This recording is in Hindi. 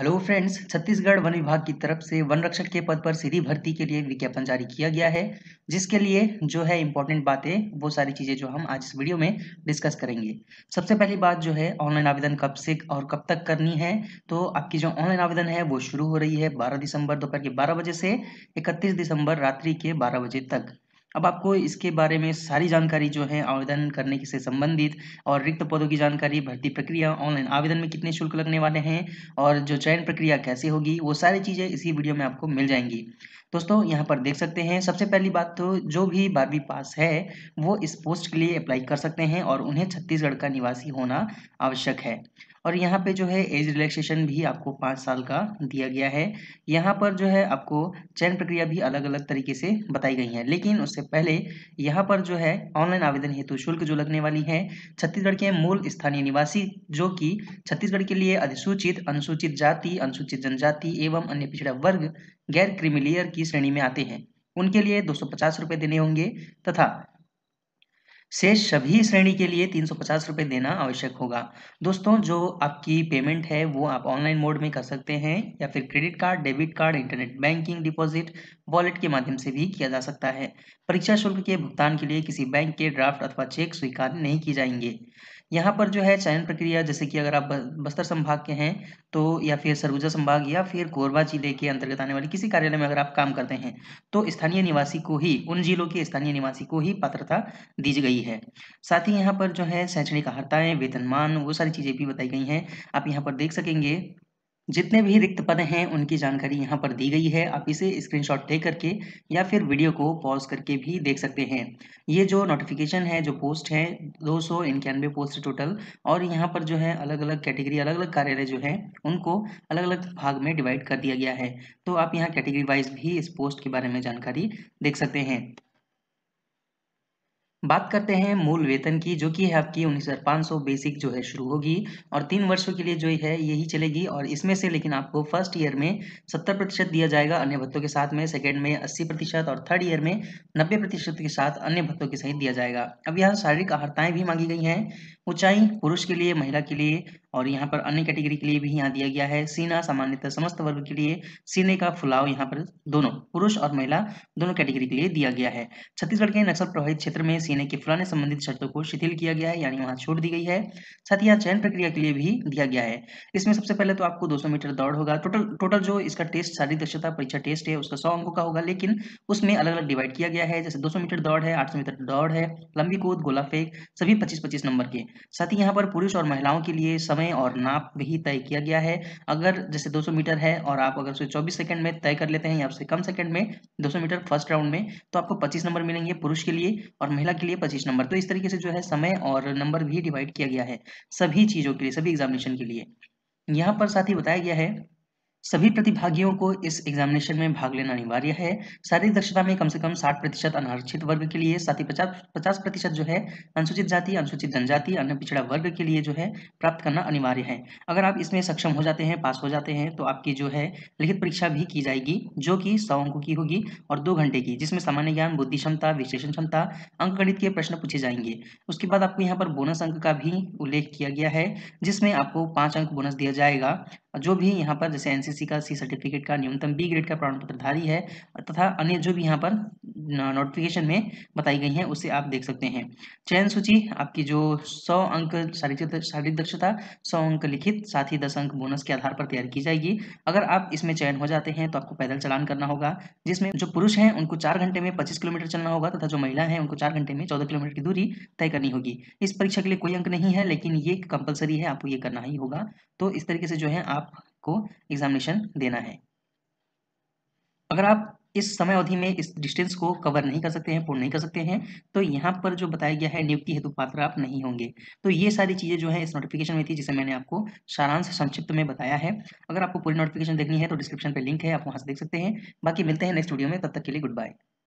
हेलो फ्रेंड्स छत्तीसगढ़ वन विभाग की तरफ से वन रक्षक के पद पर सीधी भर्ती के लिए विज्ञापन जारी किया गया है जिसके लिए जो है इम्पोर्टेंट बातें वो सारी चीज़ें जो हम आज इस वीडियो में डिस्कस करेंगे सबसे पहली बात जो है ऑनलाइन आवेदन कब से और कब तक करनी है तो आपकी जो ऑनलाइन आवेदन है वो शुरू हो रही है बारह दिसंबर दोपहर के बारह बजे से इकतीस दिसंबर रात्रि के बारह बजे तक अब आपको इसके बारे में सारी जानकारी जो है आवेदन करने से संबंधित और रिक्त पदों की जानकारी भर्ती प्रक्रिया ऑनलाइन आवेदन में कितने शुल्क लगने वाले हैं और जो चयन प्रक्रिया कैसे होगी वो सारी चीज़ें इसी वीडियो में आपको मिल जाएंगी दोस्तों यहाँ पर देख सकते हैं सबसे पहली बात तो जो भी बारहवीं पास है वो इस पोस्ट के लिए अप्लाई कर सकते हैं और उन्हें छत्तीसगढ़ का निवासी होना आवश्यक है और यहाँ पे जो है एज रिलैक्सेशन भी आपको पाँच साल का दिया गया है यहाँ पर जो है आपको चयन प्रक्रिया भी अलग अलग तरीके से बताई गई है लेकिन उससे पहले यहाँ पर जो है ऑनलाइन आवेदन हेतु शुल्क जो लगने वाली है छत्तीसगढ़ के मूल स्थानीय निवासी जो कि छत्तीसगढ़ के लिए अधिसूचित अनुसूचित जाति अनुसूचित जनजाति एवं अन्य पिछड़ा वर्ग गैर क्रिमिलियर की श्रेणी में आते हैं उनके लिए दो सौ देने होंगे तथा शेष सभी श्रेणी के लिए तीन सौ देना आवश्यक होगा दोस्तों जो आपकी पेमेंट है वो आप ऑनलाइन मोड में कर सकते हैं या फिर credit card debit card internet banking deposit wallet के माध्यम से भी किया जा सकता है परीक्षा शुल्क के भुगतान के लिए किसी बैंक के ड्राफ्ट अथवा चेक स्वीकार नहीं किए जाएंगे यहाँ पर जो है चयन प्रक्रिया जैसे कि अगर आप बस्तर संभाग के हैं तो या फिर सरगुजा संभाग या फिर कोरबा जिले के अंतर्गत आने वाले किसी कार्यालय में अगर आप काम करते हैं तो स्थानीय निवासी को ही उन जिलों के स्थानीय निवासी को ही पात्रता दी गई है साथ ही यहाँ पर जो है शैक्षणिक आहताएं वेतनमान वो सारी चीज़ें भी बताई गई हैं आप यहाँ पर देख सकेंगे जितने भी रिक्त पद हैं उनकी जानकारी यहाँ पर दी गई है आप इसे स्क्रीनशॉट ले करके या फिर वीडियो को पॉज करके भी देख सकते हैं ये जो नोटिफिकेशन है जो पोस्ट है दो सौ इक्यानवे पोस्ट टोटल और यहाँ पर जो है अलग अलग कैटेगरी अलग अलग कार्यालय जो है उनको अलग अलग भाग में डिवाइड कर दिया गया है तो आप यहाँ कैटेगरी वाइज भी इस पोस्ट के बारे में जानकारी देख सकते हैं बात करते हैं मूल वेतन की जो कि है आपकी उन्नीस हज़ार पाँच सौ बेसिक जो है शुरू होगी और तीन वर्षों के लिए जो है यही चलेगी और इसमें से लेकिन आपको फर्स्ट ईयर में सत्तर प्रतिशत दिया जाएगा अन्य भत्तों के साथ में सेकेंड में अस्सी प्रतिशत और थर्ड ईयर में नब्बे प्रतिशत के साथ अन्य भत्तों के सहित दिया जाएगा अब यहाँ शारीरिक अहर्ताएँ भी मांगी गई हैं ऊंचाई पुरुष के लिए महिला के लिए और यहाँ पर अन्य कैटेगरी के लिए भी यहाँ दिया गया है सीना सामान्यतः समस्त वर्ग के लिए सीने का फुलाव यहाँ पर दोनों पुरुष और महिला दोनों कैटेगरी के लिए दिया गया है छत्तीसगढ़ के नक्सल प्रभावित क्षेत्र में सीने के फुलाने संबंधित शर्तों को शिथिल किया गया है यानी वहाँ छूट दी गई है साथ ही यहाँ चयन प्रक्रिया के लिए भी दिया गया है इसमें सबसे पहले तो आपको दो मीटर दौड़ होगा टोटल टोटल जो इसका टेस्ट शारीरिक दक्षता परीक्षा टेस्ट है उसका सौ अंकों का होगा लेकिन उसमें अलग अलग डिवाइड किया गया है जैसे दो मीटर दौड़ है आठ मीटर दौड़ है लंबी कूद गोला फेंक सभी पच्चीस पच्चीस नंबर के साथ ही यहाँ पर पुरुष और महिलाओं के लिए समय और नाप भी तय किया गया है अगर जैसे 200 मीटर है और आप अगर उसे 24 सेकंड में तय कर लेते हैं या उससे कम सेकंड में 200 मीटर फर्स्ट राउंड में तो आपको 25 नंबर मिलेंगे पुरुष के लिए और महिला के लिए 25 नंबर तो इस तरीके से जो है समय और नंबर भी डिवाइड किया गया है सभी चीज़ों के लिए सभी एग्जामिनेशन के लिए यहाँ पर साथ ही बताया गया है सभी प्रतिभागियों को इस एग्जामिनेशन में भाग लेना अनिवार्य है शारीरिक दक्षता में कम से कम 60 प्रतिशत अनारक्षित वर्ग के लिए साथ ही पचास पचास प्रतिशत जो है अनुसूचित जाति अनुसूचित जनजाति अन्य पिछड़ा वर्ग के लिए जो है प्राप्त करना अनिवार्य है अगर आप इसमें सक्षम हो जाते हैं पास हो जाते हैं तो आपकी जो है लिखित परीक्षा भी की जाएगी जो कि सौ अंकों की होगी और दो घंटे की जिसमें सामान्य ज्ञान बुद्धि क्षमता विश्लेषण क्षमता गणित के प्रश्न पूछे जाएंगे उसके बाद आपको यहाँ पर बोनस अंक का भी उल्लेख किया गया है जिसमें आपको पाँच अंक बोनस दिया जाएगा जो भी यहाँ पर जैसे एनसीसी का सी सर्टिफिकेट का न्यूनतम बी ग्रेड का प्रमाण पत्रधारी है तथा अन्य जो भी यहाँ पर नोटिफिकेशन में बताई गई हैं उसे आप देख सकते हैं चयन सूची आपकी जो सौ अंक शारीरिक दक्षता सौ अंक लिखित साथ ही दस अंक बोनस के आधार पर तैयार की जाएगी अगर आप इसमें चयन हो जाते हैं तो आपको पैदल चलान करना होगा जिसमें जो पुरुष हैं उनको चार घंटे में पच्चीस किलोमीटर चलना होगा तथा जो महिला है उनको चार घंटे में चौदह किलोमीटर की दूरी तय करनी होगी इस परीक्षा के लिए कोई अंक नहीं है लेकिन ये कंपलसरी है आपको ये करना ही होगा तो इस तरीके से जो है आपको एग्जामिनेशन देना है अगर आप इस समय अवधि में इस डिस्टेंस को कवर नहीं कर सकते हैं पूर्ण नहीं कर सकते हैं तो यहाँ पर जो बताया गया है नियुक्ति हेतु पात्र आप नहीं होंगे तो ये सारी चीज़ें जो है इस नोटिफिकेशन में थी जिसे मैंने आपको सारांश संक्षिप्त में बताया है अगर आपको पूरी नोटिफिकेशन देखनी है तो डिस्क्रिप्शन पर लिंक है आप वहाँ से देख सकते हैं बाकी मिलते हैं नेक्स्ट वीडियो में तब तक के लिए गुड बाय